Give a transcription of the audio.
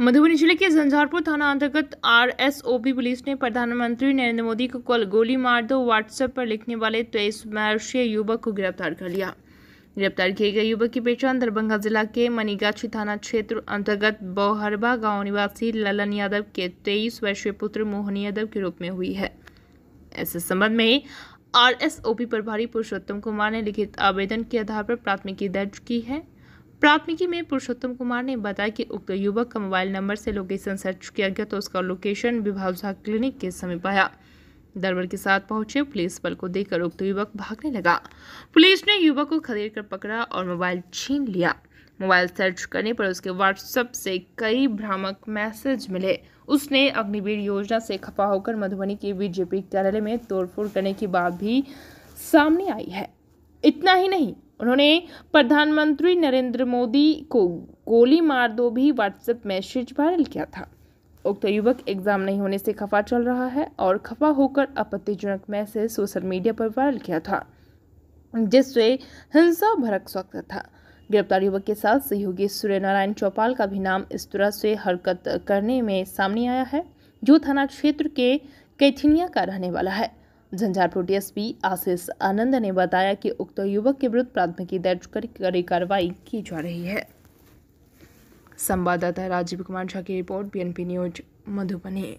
मधुबनी जिले के झंझारपुर थाना अंतर्गत आरएसओपी पुलिस ने प्रधानमंत्री नरेंद्र मोदी को कल गोली मार दो व्हाट्सएप पर लिखने वाले तेईस वर्षीय युवक को गिरफ्तार कर लिया गिरफ्तार किए गए युवक की पहचान दरभंगा जिला के मनीगाछी थाना क्षेत्र अंतर्गत बौहरबा गांव निवासी ललन यादव के तेईस वर्षीय पुत्र मोहन यादव के रूप में हुई है इस संबंध में आरएसओपी प्रभारी पुरुषोत्तम कुमार ने लिखित आवेदन के आधार पर प्राथमिकी दर्ज की है प्राथमिकी में पुरुषोत्तम कुमार ने बताया कि उक्त युवक का मोबाइल नंबर से लोकेशन सर्च किया गया तो उसका लोकेशन विभावझा क्लिनिक के समीप आया दरबड़ के साथ पहुंचे पुलिस बल को देखकर उक्त युवक भागने लगा पुलिस ने युवक को खदेड़ कर पकड़ा और मोबाइल छीन लिया मोबाइल सर्च करने पर उसके व्हाट्सएप से कई भ्रामक मैसेज मिले उसने अग्निवीर योजना से खफा होकर मधुबनी के बीजेपी कार्यालय में तोड़फोड़ करने की बात भी सामने आई है इतना ही नहीं उन्होंने प्रधानमंत्री नरेंद्र मोदी को गोली मार दो भी व्हाट्सएप मैसेज वायरल किया था उक्त युवक एग्जाम नहीं होने से खफा चल रहा है और खफा होकर आपत्तिजनक मैसेज सोशल मीडिया पर वायरल किया था जिससे हिंसा भड़क सकता था गिरफ्तार युवक के साथ सहयोगी सूर्य नारायण चौपाल का भी नाम इस तरह से हरकत करने में सामने आया है जो थाना क्षेत्र के कैथिनिया का रहने वाला है झंझारपुर डीएसपी आशीष आनंद ने बताया कि उक्त युवक के विरुद्ध प्राथमिकी दर्ज कर कड़ी कार्रवाई की जा रही है संवाददाता राजीव कुमार झा की रिपोर्ट बीएनपी न्यूज मधुबनी